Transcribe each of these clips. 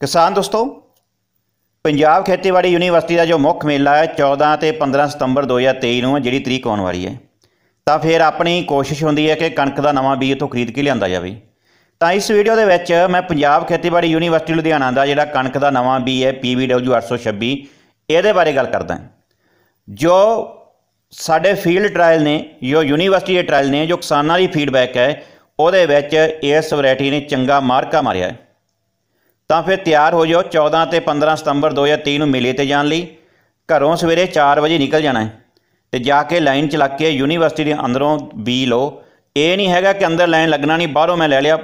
ਕਿਸਾਨ ਦੋਸਤੋ ਪੰਜਾਬ ਖੇਤੀਬਾੜੀ ਯੂਨੀਵਰਸਿਟੀ ਦਾ ਜੋ ਮੁੱਖ ਮੇਲਾ ਹੈ 14 ਤੇ 15 ਸਤੰਬਰ 2023 ਨੂੰ ਜਿਹੜੀ ਤਰੀਕ ਆਉਣ ਵਾਲੀ ਹੈ ਤਾਂ ਫਿਰ ਆਪਣੀ ਕੋਸ਼ਿਸ਼ ਹੁੰਦੀ ਹੈ ਕਿ ਕਣਕ ਦਾ ਨਵਾਂ ਬੀਜ ਤੋਂ ਖਰੀਦ ਕੇ ਲਿਆਂਦਾ ਜਾਵੇ ਤਾਂ ਇਸ ਵੀਡੀਓ ਦੇ ਵਿੱਚ ਮੈਂ ਪੰਜਾਬ ਖੇਤੀਬਾੜੀ ਯੂਨੀਵਰਸਿਟੀ ਲੁਧਿਆਣਾ ਦਾ ਜਿਹੜਾ ਕਣਕ ਦਾ ਨਵਾਂ ਬੀਜ ਹੈ PVW 826 ਇਹਦੇ ਬਾਰੇ ਗੱਲ ਕਰਦਾ ਜੋ ਸਾਡੇ ਫੀਲਡ ਟ੍ਰਾਇਲ ਨੇ ਜੋ ਯੂਨੀਵਰਸਿਟੀ ਦੇ ਟ੍ਰਾਇਲ ਨੇ ਜੋ ਕਿਸਾਨਾਂ ਦੀ ਫੀਡਬੈਕ ਹੈ ਉਹਦੇ ਵਿੱਚ ਇਸ ਵੈਰਾਈਟੀ ਨੇ ਚੰਗਾ ਮਾਰਕਾ ਮਾਰਿਆ ਹੈ ਤਾਂ ਫਿਰ ਤਿਆਰ ਹੋ ਜਾਓ 14 ਤੇ 15 ਸਤੰਬਰ 2023 ਨੂੰ ਮਿਲੇ ਤੇ ਜਾਣ ਲਈ ਘਰੋਂ ਸਵੇਰੇ 4 ਵਜੇ ਨਿਕਲ ਜਾਣਾ ਹੈ ਤੇ ਜਾ ਕੇ ਲਾਈਨ ਚ ਲੱਗ ਕੇ ਯੂਨੀਵਰਸਿਟੀ ਦੇ ਅੰਦਰੋਂ ਬੀ ਲੋ ਇਹ ਨਹੀਂ ਹੈਗਾ ਕਿ ਅੰਦਰ ਲਾਈਨ ਲੱਗਣਾ ਨਹੀਂ ਬਾਹਰੋਂ ਮੈਂ ਲੈ ਲਿਆ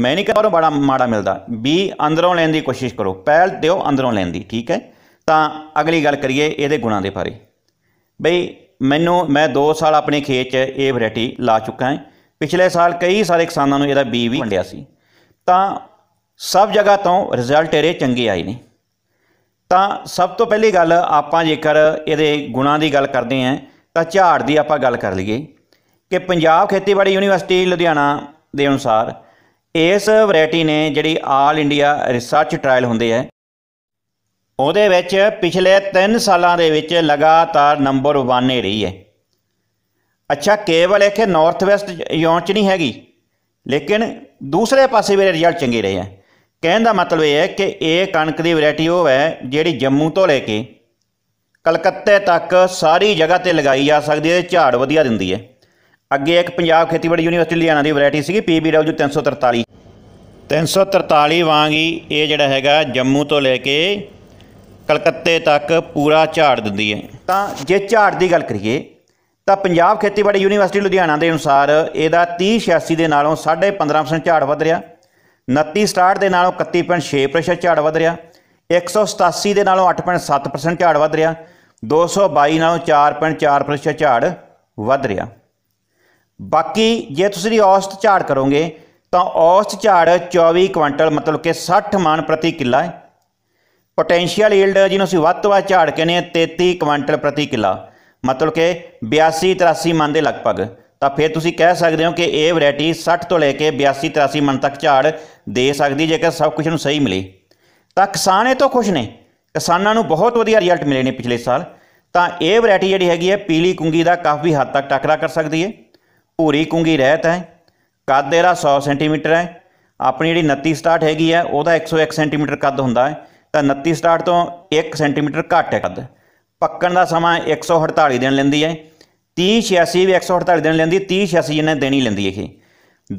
ਮੈਂ ਨਹੀਂ ਕਹਿੰਦਾ ਬੜਾ ਮਾੜਾ ਮਿਲਦਾ ਬੀ ਅੰਦਰੋਂ ਲੈਣ ਦੀ ਕੋਸ਼ਿਸ਼ ਕਰੋ ਪਹਿਲ ਦਿਓ ਅੰਦਰੋਂ ਲੈਣ ਦੀ ਠੀਕ ਹੈ ਤਾਂ ਅਗਲੀ ਗੱਲ ਕਰੀਏ ਇਹਦੇ ਗੁਣਾਂ ਦੇ ਬਾਰੇ ਬਈ ਮੈਨੂੰ ਮੈਂ 2 ਸਾਲ ਆਪਣੇ ਖੇਤ 'ਚ ਇਹ ਵੈਰਾਈਟੀ ਲਾ ਚੁੱਕਾ ਹਾਂ ਪਿਛਲੇ ਸਾਲ ਕਈ ਸਾਰੇ ਕਿਸਾਨਾਂ ਨੂੰ ਇਹਦਾ ਬੀ ਵੀ ਵੰਡਿਆ ਸੀ ਤਾਂ ਸਭ ਜਗ੍ਹਾ ਤੋਂ ਰਿਜ਼ਲਟ ਇਹਦੇ ਚੰਗੇ ਆਏ ਨੇ ਤਾਂ ਸਭ ਤੋਂ ਪਹਿਲੀ ਗੱਲ ਆਪਾਂ ਜੇਕਰ ਇਹਦੇ ਗੁਣਾਂ ਦੀ ਗੱਲ ਕਰਦੇ ਆਂ ਤਾਂ ਝਾੜ ਦੀ ਆਪਾਂ ਗੱਲ ਕਰ ਲਈਏ ਕਿ ਪੰਜਾਬ ਖੇਤੀਬਾੜੀ ਯੂਨੀਵਰਸਿਟੀ ਲੁਧਿਆਣਾ ਦੇ ਅਨੁਸਾਰ ਇਸ ਵੈਰਾਈਟੀ ਨੇ ਜਿਹੜੀ ਆਲ ਇੰਡੀਆ ਰਿਸਰਚ ਟ੍ਰਾਇਲ ਹੁੰਦੇ ਆ ਉਹਦੇ ਵਿੱਚ ਪਿਛਲੇ 3 ਸਾਲਾਂ ਦੇ ਵਿੱਚ ਲਗਾਤਾਰ ਨੰਬਰ 1 ਹੀ ਰਹੀ ਹੈ ਅੱਛਾ ਕੇਵਲ ਇਹ ਕਿ ਨਾਰਥ ਵੈਸਟ ਯੂਨਿਟ ਨਹੀਂ ਹੈਗੀ ਲੇਕਿਨ ਦੂਸਰੇ ਪਾਸੇ ਵੀ ਰਿਜ਼ਲਟ ਚੰਗੇ ਰਹੇ ਆ ਕਹਿਣ ਦਾ ਮਤਲਬ ਇਹ ਹੈ ਕਿ ਇਹ ਕਣਕ ਦੀ ਵੈਰਾਈਟੀ ਉਹ ਹੈ ਜਿਹੜੀ ਜੰਮੂ ਤੋਂ ਲੈ ਕੇ ਕਲਕੱਤੇ ਤੱਕ ਸਾਰੀ ਜਗ੍ਹਾ ਤੇ ਲਗਾਈ ਜਾ ਸਕਦੀ ਹੈ ਝਾੜ ਵਧੀਆ ਦਿੰਦੀ ਹੈ ਅੱਗੇ ਇੱਕ ਪੰਜਾਬ ਖੇਤੀਬਾੜੀ ਯੂਨੀਵਰਸਿਟੀ ਲੁਧਿਆਣਾ ਦੀ ਵੈਰਾਈਟੀ ਸੀਗੀ ਪੀਬੀਡਬਲਯੂ 343 343 ਵਾਂਗ ਹੀ ਇਹ ਜਿਹੜਾ ਹੈਗਾ ਜੰਮੂ ਤੋਂ ਲੈ ਕੇ ਕਲਕੱਤੇ ਤੱਕ ਪੂਰਾ ਝਾੜ ਦਿੰਦੀ ਹੈ ਤਾਂ ਜੇ ਝਾੜ ਦੀ ਗੱਲ ਕਰੀਏ ਤਾਂ ਪੰਜਾਬ ਖੇਤੀਬਾੜੀ ਯੂਨੀਵਰਸਿਟੀ ਲੁਧਿਆਣਾ ਦੇ ਅਨੁਸਾਰ ਇਹਦਾ 30 86 ਦੇ ਨਾਲੋਂ 15.5% ਝਾੜ ਵਧ ਰਿਹਾ 29 ਸਟਾਰਟ ਦੇ ਨਾਲੋਂ 31.6% ਝਾੜ ਵਧ ਰਿਹਾ 187 ਦੇ ਨਾਲੋਂ 8.7% ਝਾੜ ਵਧ ਰਿਹਾ 222 ਨਾਲੋਂ 4.4% ਝਾੜ ਵਧ ਰਿਹਾ ਬਾਕੀ ਜੇ ਤੁਸੀਂ ਦੀ ਔਸਤ ਝਾੜ ਕਰੋਗੇ ਤਾਂ ਔਸਤ ਝਾੜ 24 ਕੁਇੰਟਲ ਮਤਲਬ ਕਿ 60 ਮਾਨ ਪ੍ਰਤੀ ਕਿੱਲਾ ਹੈ ਪੋਟੈਂਸ਼ੀਅਲ ਯੀਲਡ ਜਿਹਨੂੰ ਅਸੀਂ ਵੱਧ ਤੋਂ ਵੱਧ ਝਾੜ ਕਹਿੰਦੇ ਆ 33 ਕੁਇੰਟਲ ਪ੍ਰਤੀ ਕਿੱਲਾ ਮਤਲਬ ਕਿ 82 83 ਮਾਨ ਦੇ ਲਗਭਗ ਤਾਂ ਫਿਰ ਤੁਸੀਂ ਕਹਿ ਸਕਦੇ ਹੋ ਕਿ ਇਹ ਵੈਰਾਈਟੀ 60 ਤੋਂ ਲੈ ਕੇ 82 83 ਮਣ ਤੱਕ ਝਾੜ ਦੇ ਸਕਦੀ ਜੇਕਰ ਸਭ ਕੁਝ ਨੂੰ ਸਹੀ ਮਿਲੇ ਤਾਂ ਕਿਸਾਨ ਇਹ ਤੋਂ ਖੁਸ਼ ਨੇ ਕਿਸਾਨਾਂ ਨੂੰ ਬਹੁਤ ਵਧੀਆ ਰਿਜ਼ਲਟ ਮਿਲੇ ਨੇ ਪਿਛਲੇ ਸਾਲ ਤਾਂ ਇਹ ਵੈਰਾਈਟੀ ਜਿਹੜੀ ਹੈਗੀ ਹੈ ਪੀਲੀ ਕੁੰਗੀ ਦਾ ਕਾਫੀ ਹੱਦ ਤੱਕ ਟੱਕਰਾ ਕਰ ਸਕਦੀ ਹੈ ਭੂਰੀ ਕੁੰਗੀ ਰਹਿਤ ਹੈ ਕੱਦ ਇਹਦਾ 100 ਸੈਂਟੀਮੀਟਰ ਹੈ ਆਪਣੀ ਜਿਹੜੀ 29 ਸਟਾਰਟ ਹੈਗੀ ਹੈ ਉਹਦਾ 101 ਸੈਂਟੀਮੀਟਰ ਕੱਦ ਹੁੰਦਾ ਹੈ ਤਾਂ 29 ਸਟਾਰਟ ਤੋਂ 1 ਸੈਂਟੀਮੀਟਰ ਘੱਟ ਹੈ ਕੱਦ ਪੱਕਣ ਦਾ ਸਮਾਂ 148 ਦਿਨ ਲੈਂਦੀ ਹੈ 3086 ਵੀ 148 ਦਿਨ ਲੈਂਦੀ 3086 ਇਹਨੇ ਦੇਣੀ ਲੈਂਦੀ ਇਹ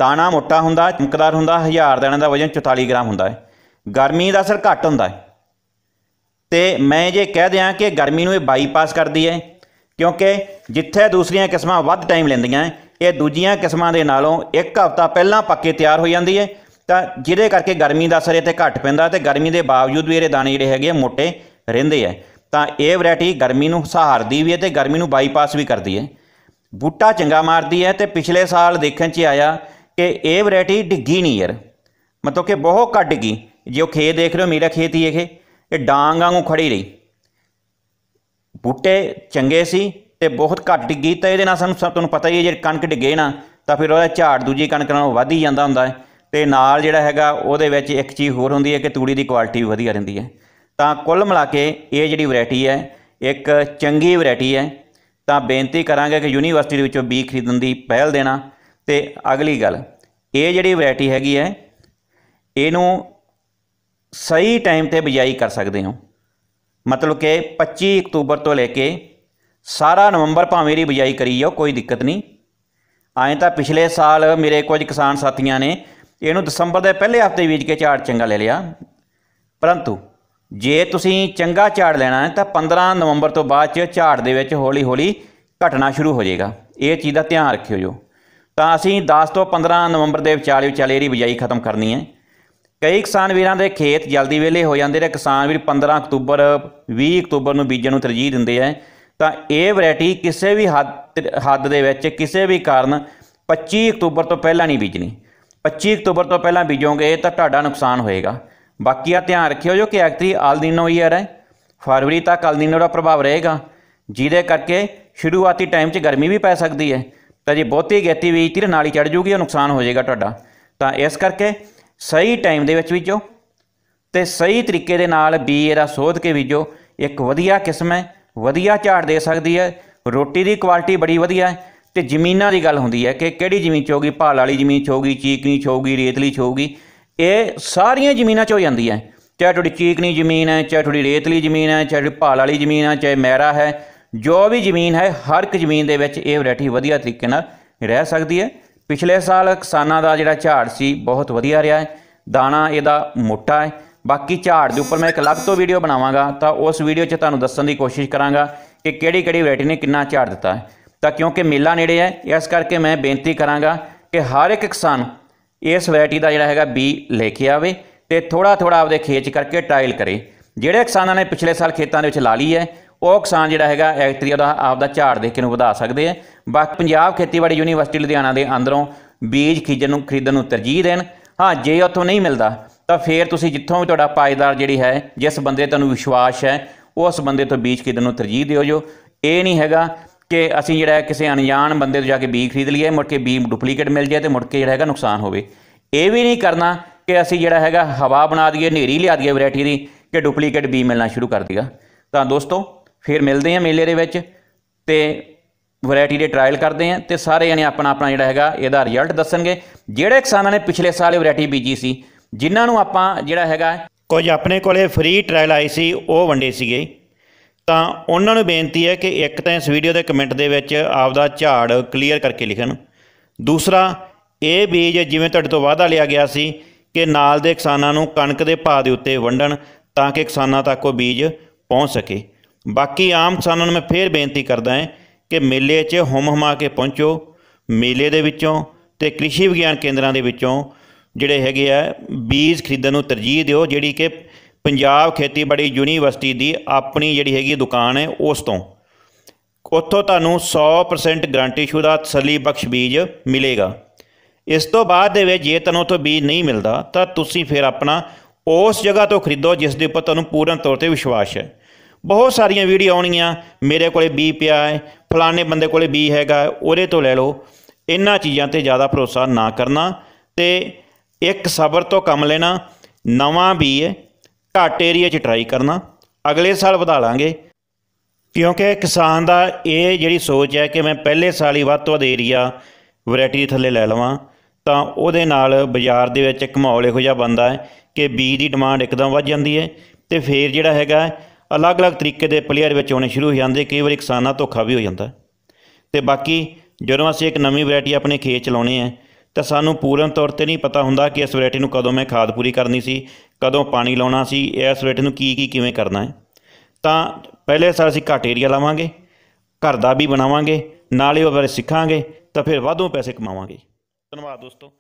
ਦਾਣਾ ਮੋਟਾ ਹੁੰਦਾ ਚਮਕਦਾਰ ਹੁੰਦਾ 1000 ਦਾਣੇ ਦਾ ਵਜਨ 44 ਗ੍ਰਾਮ ਹੁੰਦਾ ਹੈ ਗਰਮੀ ਦਾ ਅਸਰ ਘੱਟ ਹੁੰਦਾ ਹੈ ਤੇ ਮੈਂ ਜੇ ਕਹਿ ਦਿਆਂ ਕਿ ਗਰਮੀ ਨੂੰ ਇਹ ਬਾਈਪਾਸ ਕਰਦੀ ਹੈ ਕਿਉਂਕਿ ਜਿੱਥੇ ਦੂਸਰੀਆਂ ਕਿਸਮਾਂ ਵੱਧ ਟਾਈਮ ਲੈਂਦੀਆਂ ਇਹ ਦੂਜੀਆਂ ਕਿਸਮਾਂ ਦੇ ਨਾਲੋਂ ਇੱਕ ਹਫ਼ਤਾ ਪਹਿਲਾਂ ਪੱਕੇ ਤਿਆਰ ਹੋ ਜਾਂਦੀ ਹੈ ਤਾਂ ਜਿਹਦੇ ਕਰਕੇ ਗਰਮੀ ਦਾ ਅਸਰ ਇਹ ਤੇ ਘੱਟ ਪੈਂਦਾ ਤੇ ਗਰਮੀ ਦੇ ਬਾਵਜੂਦ ਵੀ ਇਹਦੇ ਦਾਣੇ ਜਿਹੜੇ ਹੈਗੇ ਮੋਟੇ ਰਹਿੰਦੇ ਆ ਤਾਂ ਇਹ ਵੈਰਾਈਟੀ ਗਰਮੀ ਨੂੰ ਸਹਾਰਦੀ ਵੀ ਹੈ ਤੇ ਗਰਮੀ ਨੂੰ ਬਾਈਪਾਸ ਵੀ ਕਰਦੀ ਹੈ ਬੂਟਾ ਚੰਗਾ ਮਾਰਦੀ ਹੈ ਤੇ ਪਿਛਲੇ ਸਾਲ ਦੇਖਣ 'ਚ ਆਇਆ ਕਿ ਇਹ ਵੈਰਾਈਟੀ ਡਿੱਗੀ ਨਹੀਂ ਯਾਰ ਮਤਲਬ ਕਿ ਬਹੁਤ ਘੱਟ ਗਈ ਉਹ ਖੇਤ ਦੇਖ ਰਹੇ ਹੋ ਮੇਰਾ ਖੇਤ ਹੀ ਇਹ ਇਹ ਡਾਂਗ ਵਾਂਗੂ ਖੜੀ ਰਹੀ ਬੂਟੇ ਚੰਗੇ ਸੀ ਤੇ ਬਹੁਤ ਘੱਟ ਡਿੱਗੀ ਤਾਂ ਇਹਦੇ ਨਾਲ ਸਾਨੂੰ ਸਭ ਤੁਹਾਨੂੰ ਪਤਾ ਹੀ ਹੈ ਜੇ ਕਣਕ ਡਿੱਗੇ ਨਾ ਤਾਂ ਫਿਰ ਉਹਦਾ ਝਾੜ ਦੂਜੀ ਕਣਕ ਨਾਲੋਂ ਵੱਧ ਹੀ ਜਾਂਦਾ ਹੁੰਦਾ ਹੈ ਤੇ ਨਾਲ ਜਿਹੜਾ ਹੈਗਾ ਉਹਦੇ ਵਿੱਚ ਇੱਕ ਚੀਜ਼ ਹੋਰ ਹੁੰਦੀ ਹੈ ਕਿ ਤੂੜੀ ਦੀ ਕੁਆਲਿਟੀ ਵੀ ਵਧੀਆ ਰਹਿੰਦੀ ਹੈ ਤਾਂ ਕੁੱਲ ਮਿਲਾ ਕੇ ਇਹ ਜਿਹੜੀ ਵੈਰਾਈਟੀ ਹੈ ਇੱਕ ਚੰਗੀ ਵੈਰਾਈਟੀ ਹੈ ਤਾਂ ਬੇਨਤੀ ਕਰਾਂਗੇ ਕਿ ਯੂਨੀਵਰਸਿਟੀ ਦੇ ਵਿੱਚੋਂ ਬੀ ਖਰੀਦਣ ਦੀ ਪਹਿਲ ਦੇਣਾ ਤੇ ਅਗਲੀ ਗੱਲ ਇਹ ਜਿਹੜੀ ਵੈਰਾਈਟੀ ਹੈਗੀ ਹੈ ਇਹਨੂੰ ਸਹੀ ਟਾਈਮ ਤੇ ਬਿਜਾਈ ਕਰ ਸਕਦੇ ਹੋ ਮਤਲਬ ਕਿ 25 ਅਕਤੂਬਰ ਤੋਂ ਲੈ ਕੇ ਸਾਰਾ ਨਵੰਬਰ ਭਾਵੇਂ ਦੀ ਬਿਜਾਈ ਕਰੀ ਜਾਓ ਕੋਈ ਦਿੱਕਤ ਨਹੀਂ ਆਏ ਤਾਂ ਪਿਛਲੇ ਸਾਲ ਮੇਰੇ ਕੁਝ ਕਿਸਾਨ ਸਾਥੀਆਂ ਨੇ ਇਹਨੂੰ ਦਸੰਬਰ ਦੇ ਪਹਿਲੇ ਹਫਤੇ ਵਿੱਚ ਕੇ ਝਾੜ ਚੰਗਾ ਲੈ ਲਿਆ ਪਰੰਤੂ ਜੇ ਤੁਸੀਂ ਚੰਗਾ ਝਾੜ ਲੈਣਾ ਹੈ ਤਾਂ 15 ਨਵੰਬਰ ਤੋਂ ਬਾਅਦ ਚ ਝਾੜ ਦੇ ਵਿੱਚ ਹੌਲੀ-ਹੌਲੀ ਘਟਣਾ ਸ਼ੁਰੂ ਹੋ ਜਾਏਗਾ ਇਹ ਚੀਜ਼ ਦਾ ਧਿਆਨ ਰੱਖਿਓ ਜੋ ਤਾਂ ਅਸੀਂ 10 ਤੋਂ 15 ਨਵੰਬਰ ਦੇ ਵਿਚਾਲੇ ਵਿਚਾਲੇ ਇਹਦੀ ਬਿਜਾਈ ਖਤਮ ਕਰਨੀ ਹੈ ਕਈ ਕਿਸਾਨ ਵੀਰਾਂ ਦੇ ਖੇਤ ਜਲਦੀ ਵੇਲੇ ਹੋ ਜਾਂਦੇ ਨੇ ਕਿਸਾਨ ਵੀਰ 15 ਅਕਤੂਬਰ 20 ਅਕਤੂਬਰ ਨੂੰ ਬੀਜਣ ਨੂੰ ਤਰਜੀਹ ਦਿੰਦੇ ਆ ਤਾਂ ਇਹ ਵੈਰਾਈਟੀ ਕਿਸੇ ਵੀ ਹੱਦ ਦੇ ਵਿੱਚ ਕਿਸੇ ਵੀ ਕਾਰਨ 25 ਅਕਤੂਬਰ ਤੋਂ ਪਹਿਲਾਂ ਨਹੀਂ ਬੀਜਣੀ 25 ਅਕਤੂਬਰ ਤੋਂ ਪਹਿਲਾਂ ਬੀਜੋਗੇ ਤਾਂ ਤੁਹਾਡਾ ਨੁਕਸਾਨ ਹੋਏਗਾ ਬਾਕੀ ਆ ਧਿਆਨ ਰੱਖਿਓ ਜੋ ਕਿ ਐਕਟਰੀ ਦਿਨੋ ਈਅਰ ਹੈ ਫਰਵਰੀ ਤੱਕ ਆਲਦੀਨੋ ਦਾ ਪ੍ਰਭਾਵ ਰਹੇਗਾ ਜਿਹਦੇ ਕਰਕੇ ਸ਼ੁਰੂਆਤੀ ਟਾਈਮ 'ਚ ਗਰਮੀ ਵੀ ਪੈ ਸਕਦੀ ਹੈ ਤਾਂ ਜੇ ਬਹੁਤੀ ਗੈਤੀ ਵੀ ਤੇ ਨਾਲੀ ਚੜ ਜੂਗੀ ਉਹ ਨੁਕਸਾਨ ਹੋ ਜਾਏਗਾ ਤੁਹਾਡਾ ਤਾਂ ਇਸ ਕਰਕੇ ਸਹੀ ਟਾਈਮ ਦੇ ਵਿੱਚ ਬੀਜੋ ਤੇ ਸਹੀ ਤਰੀਕੇ ਦੇ ਨਾਲ ਬੀਜ ਇਹਦਾ ਸੋਧ ਕੇ ਵੀਜੋ ਇੱਕ ਵਧੀਆ ਕਿਸਮ ਹੈ ਵਧੀਆ ਝਾੜ ਦੇ ਸਕਦੀ ਹੈ ਰੋਟੀ ਦੀ ਕੁਆਲਿਟੀ ਬੜੀ ਵਧੀਆ ਹੈ ਤੇ ਜ਼ਮੀਨਾਂ ਦੀ ਗੱਲ ਹੁੰਦੀ ਹੈ ਕਿ ਕਿਹੜੀ ਜ਼ਮੀਨ ਚ ਹੋਗੀ ਭਾਲ ਵਾਲੀ ਜ਼ਮੀਨ ਚ ਹੋਗੀ ਚੀਕਣੀ ਚ ਹੋਗੀ ਰੇਤਲੀ ਚ ਹੋਗੀ ਇਹ ਸਾਰੀਆਂ ਜ਼ਮੀਨਾਂ 'ਚ ਹੋ ਜਾਂਦੀ ਹੈ ਚਾਹੇ ਤੁਹਾਡੀ ਚੀਕਣੀ ਜ਼ਮੀਨ ਹੈ ਚਾਹੇ ਤੁਹਾਡੀ ਰੇਤਲੀ ਜ਼ਮੀਨ ਹੈ ਚਾਹੇ ਤੁਹਾਡੀ ਭਾਲ ਵਾਲੀ ਜ਼ਮੀਨ ਹੈ ਚਾਹੇ ਮੈਰਾ ਹੈ ਜੋ ਵੀ ਜ਼ਮੀਨ ਹੈ ਹਰ ਇੱਕ ਜ਼ਮੀਨ ਦੇ ਵਿੱਚ ਇਹ ਵੈਰਾਈਟੀ ਵਧੀਆ ਤਰੀਕੇ ਨਾਲ ਰਹਿ ਸਕਦੀ ਹੈ ਪਿਛਲੇ ਸਾਲ ਕਿਸਾਨਾਂ ਦਾ ਜਿਹੜਾ ਝਾੜ ਸੀ ਬਹੁਤ ਵਧੀਆ ਰਿਹਾ ਹੈ ਦਾਣਾ ਇਹਦਾ ਮੋਟਾ ਹੈ ਬਾਕੀ ਝਾੜ ਦੇ ਉੱਪਰ ਮੈਂ ਇੱਕ ਅਲੱਗ ਤੋਂ ਵੀਡੀਓ ਬਣਾਵਾਂਗਾ ਤਾਂ ਉਸ ਵੀਡੀਓ 'ਚ ਤੁਹਾਨੂੰ ਦੱਸਣ ਦੀ ਕੋਸ਼ਿਸ਼ ਕਰਾਂਗਾ ਕਿ ਕਿਹੜੀ ਕਿਹੜੀ ਵੈਰਾਈਟੀ ਨੇ ਕਿੰਨਾ ਝਾੜ ਦਿੱਤਾ ਹੈ ਤਾਂ ਕਿਉਂਕਿ ਮੇਲਾ ਨੇੜੇ ਹੈ ਇਸ ਕਰਕੇ ਮੈਂ ਬੇਨਤੀ ਕਰਾਂਗਾ ਕਿ ਹਰ ਇੱਕ ਕਿਸਾਨ ਇਸ ਵੈਰਾਈਟੀ ਦਾ ਜਿਹੜਾ ਹੈਗਾ ਬੀ ਲੈ ਕੇ ਆਵੇ ਤੇ ਥੋੜਾ ਥੋੜਾ ਆਪਦੇ ਖੇਚ ਕਰਕੇ ਟਾਇਲ ਕਰੇ ਜਿਹੜੇ ਕਿਸਾਨਾਂ ਨੇ ਪਿਛਲੇ ਸਾਲ ਖੇਤਾਂ ਦੇ ਵਿੱਚ ਲਾ ਲਈ ਹੈ ਉਹ ਕਿਸਾਨ ਜਿਹੜਾ ਹੈਗਾ ਐਕਟਰੀ ਦਾ ਆਪਦਾ ਝਾੜ ਦੇਖ ਕੇ ਨੂੰ ਵਧਾ ਸਕਦੇ ਆ ਬਾਕੀ ਪੰਜਾਬ ਖੇਤੀਬਾੜੀ ਯੂਨੀਵਰਸਿਟੀ ਲੁਧਿਆਣਾ ਦੇ ਅੰਦਰੋਂ ਬੀਜ ਖੀਜਣ ਨੂੰ ਖਰੀਦਣ ਨੂੰ ਤਰਜੀਹ ਦੇਣ ਹਾਂ ਜੇ ਉੱਥੋਂ ਨਹੀਂ ਮਿਲਦਾ ਤਾਂ ਫੇਰ ਤੁਸੀਂ ਜਿੱਥੋਂ ਵੀ ਤੁਹਾਡਾ ਪਾਇਦਾਰ ਜਿਹੜੀ ਹੈ ਜਿਸ ਬੰਦੇ ਤੁਹਾਨੂੰ ਵਿਸ਼ਵਾਸ ਹੈ ਉਸ ਬੰਦੇ ਤੋਂ ਬੀਜ ਖਰੀਦਣ ਨੂੰ ਤਰਜੀਹ ਦਿਓ ਜੋ ਇਹ ਨਹੀਂ ਹੈਗਾ ਕਿ ਅਸੀਂ ਜਿਹੜਾ ਕਿਸੇ ਅਣਜਾਣ ਬੰਦੇ ਤੋਂ ਜਾ ਕੇ ਬੀ ਖਰੀਦ ਲਈਏ ਮੁੜ ਕੇ ਬੀ ਡੁਪਲੀਕੇਟ ਮਿਲ ਜਾਏ ਤੇ ਮੁੜ ਕੇ ਜਿਹੜਾ ਹੈਗਾ ਨੁਕਸਾਨ ਹੋਵੇ ਇਹ ਵੀ ਨਹੀਂ ਕਰਨਾ ਕਿ ਅਸੀਂ ਜਿਹੜਾ ਹੈਗਾ ਹਵਾ ਬਣਾ ਦਈਏ ਨੇਰੀ ਲਿਆ ਦਈਏ ਵੈਰਾਈਟੀ ਦੀ ਕਿ ਡੁਪਲੀਕੇਟ ਬੀ ਮਿਲਣਾ ਸ਼ੁਰੂ ਕਰ ਦੇਗਾ ਤਾਂ ਦੋਸਤੋ ਫਿਰ ਮਿਲਦੇ ਹਾਂ ਮੇਲੇ ਦੇ ਵਿੱਚ ਤੇ ਵੈਰਾਈਟੀ ਦੇ ਟ੍ਰਾਇਲ ਕਰਦੇ ਹਾਂ ਤੇ ਸਾਰੇ ਜਣੇ ਆਪਣਾ ਆਪਣਾ ਜਿਹੜਾ ਹੈਗਾ ਇਹਦਾ ਰਿਜ਼ਲਟ ਦੱਸਣਗੇ ਜਿਹੜੇ ਕਿਸਾਨਾਂ ਨੇ ਪਿਛਲੇ ਸਾਲ ਇਹ ਵੈਰਾਈਟੀ ਬੀਜੀ ਸੀ ਜਿਨ੍ਹਾਂ ਨੂੰ ਆਪਾਂ ਜਿਹੜਾ ਹੈਗਾ ਕੁਝ ਆਪਣੇ ਕੋਲੇ ਫ੍ਰੀ ਟ੍ਰਾਇਲ ਆਈ ਸੀ ਉਹ ਵੰਡੇ ਸੀਗੇ ਤਾਂ ਉਹਨਾਂ ਨੂੰ ਬੇਨਤੀ ਹੈ ਕਿ ਇੱਕ ਤਾਂ ਇਸ ਵੀਡੀਓ ਦੇ ਕਮੈਂਟ ਦੇ ਵਿੱਚ ਆਪਦਾ ਝਾੜ ਕਲੀਅਰ ਕਰਕੇ ਲਿਖਣ ਦੂਸਰਾ ਇਹ ਬੀਜ ਜਿਵੇਂ ਤੁਹਾਡੇ ਤੋਂ ਵਾਅਦਾ ਲਿਆ ਗਿਆ ਸੀ ਕਿ ਨਾਲ ਦੇ ਕਿਸਾਨਾਂ ਨੂੰ ਕਣਕ ਦੇ ਭਾਅ ਦੇ ਉੱਤੇ ਵੰਡਣ ਤਾਂ ਕਿ ਕਿਸਾਨਾਂ ਤੱਕ ਉਹ ਬੀਜ ਪਹੁੰਚ ਸਕੇ ਬਾਕੀ ਆਮ ਕਿਸਾਨਾਂ ਨੂੰ ਮੈਂ ਫੇਰ ਬੇਨਤੀ ਕਰਦਾ ਹਾਂ ਕਿ ਮੇਲੇ 'ਚ ਹਮ ਹਮਾ ਕੇ ਪਹੁੰਚੋ ਮੇਲੇ ਦੇ ਵਿੱਚੋਂ ਤੇ ਕ੍ਰਿਸ਼ੀ ਵਿਗਿਆਨ ਕੇਂਦਰਾਂ ਦੇ ਵਿੱਚੋਂ ਜਿਹੜੇ ਹੈਗੇ ਆ ਬੀਜ ਖਰੀਦਣ ਨੂੰ ਤਰਜੀਹ ਦਿਓ ਜਿਹੜੀ ਕਿ ਪੰਜਾਬ ਖੇਤੀਬਾੜੀ ਯੂਨੀਵਰਸਿਟੀ ਦੀ ਆਪਣੀ ਜਿਹੜੀ ਹੈਗੀ ਦੁਕਾਨ ਹੈ ਉਸ ਤੋਂ ਉੱਥੋਂ ਤੁਹਾਨੂੰ 100% ਗਰੰਟੀ ਸ਼ੁਦਾ ਤਸੱਲੀ ਬਖਸ਼ ਬੀਜ ਮਿਲੇਗਾ ਇਸ ਤੋਂ ਬਾਅਦ ਦੇ ਵਿੱਚ ਜੇ ਤੁਹਾਨੂੰ ਤੋਂ ਬੀਜ ਨਹੀਂ ਮਿਲਦਾ ਤਾਂ ਤੁਸੀਂ ਫਿਰ ਆਪਣਾ ਉਸ ਜਗ੍ਹਾ ਤੋਂ ਖਰੀਦੋ ਜਿਸ ਦੇ ਉੱਪਰ ਤੁਹਾਨੂੰ ਪੂਰਨ ਤੌਰ ਤੇ ਵਿਸ਼ਵਾਸ ਹੈ ਬਹੁਤ ਸਾਰੀਆਂ ਵੀਡੀਓ ਆਉਣੀਆਂ ਮੇਰੇ ਕੋਲੇ ਬੀ ਪਿਆ ਹੈ ਫਲਾਣੇ ਬੰਦੇ ਕੋਲੇ ਬੀ ਹੈਗਾ ਉਹਦੇ ਤੋਂ ਲੈ ਲਓ ਇਹਨਾਂ ਚੀਜ਼ਾਂ ਤੇ ਜ਼ਿਆਦਾ ਭਰੋਸਾ ਨਾ ਕਰਨਾ ਤੇ ਇੱਕ ਸਬਰ ਤੋਂ ਕੰਮ ਲੈਣਾ ਨਵਾਂ ਬੀ ਹੈ ਘੱਟ ਏਰੀਆ 'ਚ ਟਰਾਈ ਕਰਨਾ ਅਗਲੇ ਸਾਲ ਵਧਾ ਲਾਂਗੇ ਕਿਉਂਕਿ ਕਿਸਾਨ ਦਾ ਇਹ ਜਿਹੜੀ ਸੋਚ ਹੈ ਕਿ ਮੈਂ ਪਹਿਲੇ ਸਾਲ ਹੀ ਵੱਧ ਤੋਂ ਵੱਧ ਏਰੀਆ ਵੈਰਾਈਟੀ ਥੱਲੇ ਲੈ ਲਵਾਂ ਤਾਂ ਉਹਦੇ ਨਾਲ ਬਾਜ਼ਾਰ ਦੇ ਵਿੱਚ ਇੱਕ ਮਾਹੌਲ ਇਹੋ ਜਿਹਾ ਬਣਦਾ ਹੈ ਕਿ ਬੀਜ ਦੀ ਡਿਮਾਂਡ ਇੱਕਦਮ ਵੱਧ ਜਾਂਦੀ ਹੈ ਤੇ ਫੇਰ ਜਿਹੜਾ ਹੈਗਾ ਅਲੱਗ-ਅਲੱਗ ਤਰੀਕੇ ਦੇ ਪਲੇਅਰ ਵਿੱਚ ਆਉਣੇ ਸ਼ੁਰੂ ਹੋ ਜਾਂਦੇ ਕਈ ਵਾਰੀ ਕਿਸਾਨਾਂ ਧੋਖਾ ਵੀ ਹੋ ਜਾਂਦਾ ਤੇ ਬਾਕੀ ਜਦੋਂ ਅਸੀਂ ਇੱਕ ਨਵੀਂ ਵੈਰਾਈਟੀ ਆਪਣੇ ਖੇਤ ਚ ਲਾਉਣੇ ਆ ਤਾਂ ਸਾਨੂੰ ਪੂਰਨ ਤੌਰ ਤੇ ਨਹੀਂ ਪਤਾ ਹੁੰਦਾ ਕਿ ਇਸ ਵੈਰਾਈਟੀ ਨੂੰ ਕਦੋਂ ਮੈਂ ਖਾਦ ਪੂਰੀ ਕਰਨੀ ਸੀ ਕਦੋਂ ਪਾਣੀ ਲਾਉਣਾ ਸੀ ਇਸ ਵੈਰਾਈਟੀ ਨੂੰ ਕੀ ਕੀ ਕਿਵੇਂ ਕਰਨਾ ਹੈ ਤਾਂ ਪਹਿਲੇ ਸਾਰ ਅਸੀਂ ਘੱਟ ਏਰੀਆ ਲਾਵਾਂਗੇ ਘਰ ਦਾ ਵੀ ਬਣਾਵਾਂਗੇ ਨਾਲੇ ਉਹ ਬਾਰੇ ਸਿੱਖਾਂਗੇ ਤਾਂ ਫਿਰ ਵਾਧੂ ਪੈਸੇ ਕਮਾਵਾਂਗੇ ਧੰਨਵਾਦ ਦੋਸਤੋ